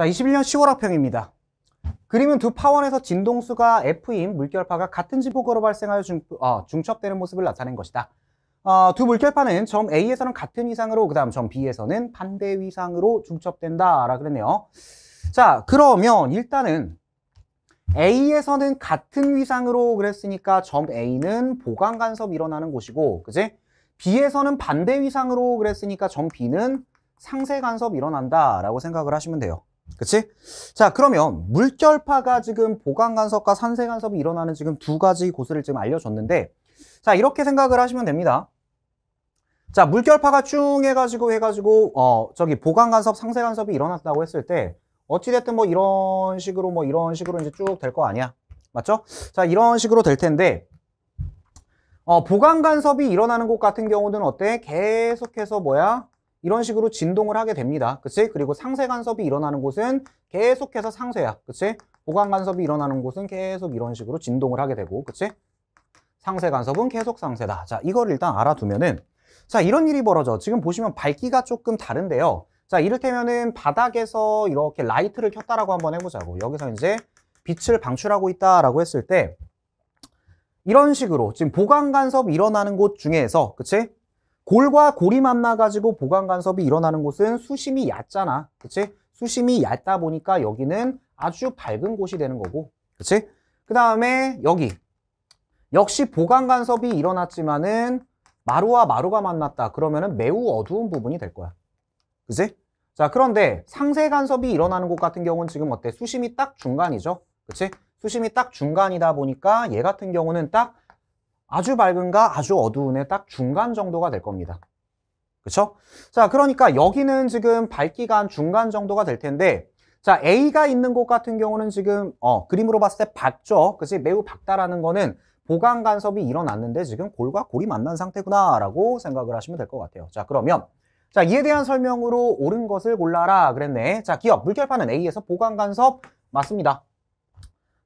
자, 21년 10월 학평입니다. 그림은 두 파원에서 진동수가 F인 물결파가 같은 지폭으로 발생하여 중, 어, 중첩되는 모습을 나타낸 것이다. 어, 두 물결파는 점 A에서는 같은 위상으로 그 다음 점 B에서는 반대 위상으로 중첩된다 라 그랬네요 자 그러면 일단은 A에서는 같은 위상으로 그랬으니까 점 A는 보강 간섭 일어나는 곳이고 그지? B에서는 반대 위상으로 그랬으니까 점 B는 상세 간섭 일어난다 라고 생각을 하시면 돼요 그치? 자 그러면 물결파가 지금 보강간섭과 산세간섭이 일어나는 지금 두 가지 곳을 지금 알려줬는데 자 이렇게 생각을 하시면 됩니다 자 물결파가 쭉 해가지고 해가지고 어 저기 보강간섭 상세간섭이 일어났다고 했을 때 어찌됐든 뭐 이런 식으로 뭐 이런 식으로 이제 쭉 될 거 아니야 맞죠? 자 이런 식으로 될 텐데 어 보강간섭이 일어나는 곳 같은 경우는 어때? 계속해서 뭐야? 이런 식으로 진동을 하게 됩니다. 그치? 그리고 상쇄 간섭이 일어나는 곳은 계속해서 상쇄야. 그치? 보강 간섭이 일어나는 곳은 계속 이런 식으로 진동을 하게 되고. 그치? 상쇄 간섭은 계속 상쇄다. 자, 이걸 일단 알아두면은 자, 이런 일이 벌어져. 지금 보시면 밝기가 조금 다른데요. 자, 이를테면은 바닥에서 이렇게 라이트를 켰다라고 한번 해보자고. 여기서 이제 빛을 방출하고 있다라고 했을 때 이런 식으로 지금 보강 간섭 일어나는 곳 중에서 그치? 골과 골이 만나 가지고 보강 간섭이 일어나는 곳은 수심이 얕잖아. 그치? 수심이 얇다 보니까 여기는 아주 밝은 곳이 되는 거고. 그치? 그 다음에 여기. 역시 보강 간섭이 일어났지만은 마루와 마루가 만났다. 그러면은 매우 어두운 부분이 될 거야. 그치? 자, 그런데 상세 간섭이 일어나는 곳 같은 경우는 지금 어때? 수심이 딱 중간이죠. 그치? 수심이 딱 중간이다 보니까 얘 같은 경우는 딱 아주 밝은가 아주 어두운의 딱 중간 정도가 될 겁니다. 그렇죠? 자, 그러니까 여기는 지금 밝기가 한 중간 정도가 될 텐데 자, A가 있는 곳 같은 경우는 지금 어, 그림으로 봤을 때 밝죠. 그치? 매우 밝다라는 거는 보강 간섭이 일어났는데 지금 골과 골이 만난 상태구나라고 생각을 하시면 될 것 같아요. 자, 그러면 자, 이에 대한 설명으로 옳은 것을 골라라 그랬네. 자, 기업 물결판은 A에서 보강 간섭 맞습니다.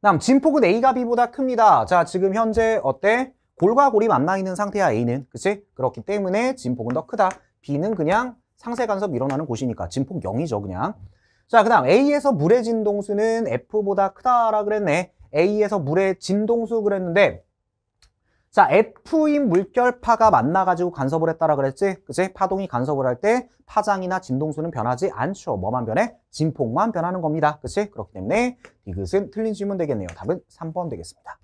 다음 진폭은 A가 B보다 큽니다. 자, 지금 현재 어때? 골과 골이 만나 있는 상태야 A는 그치? 그렇기 때문에 진폭은 더 크다 B는 그냥 상세 간섭 일어나는 곳이니까 진폭 0이죠 그냥 자그 다음 A에서 물의 진동수는 F보다 크다라 그랬네 A에서 물의 진동수 그랬는데 자 F인 물결파가 만나가지고 간섭을 했다라 그랬지? 그치? 파동이 간섭을 할 때 파장이나 진동수는 변하지 않죠 뭐만 변해? 진폭만 변하는 겁니다 그치? 그렇기 때문에 이것은 틀린 질문 되겠네요 답은 3번 되겠습니다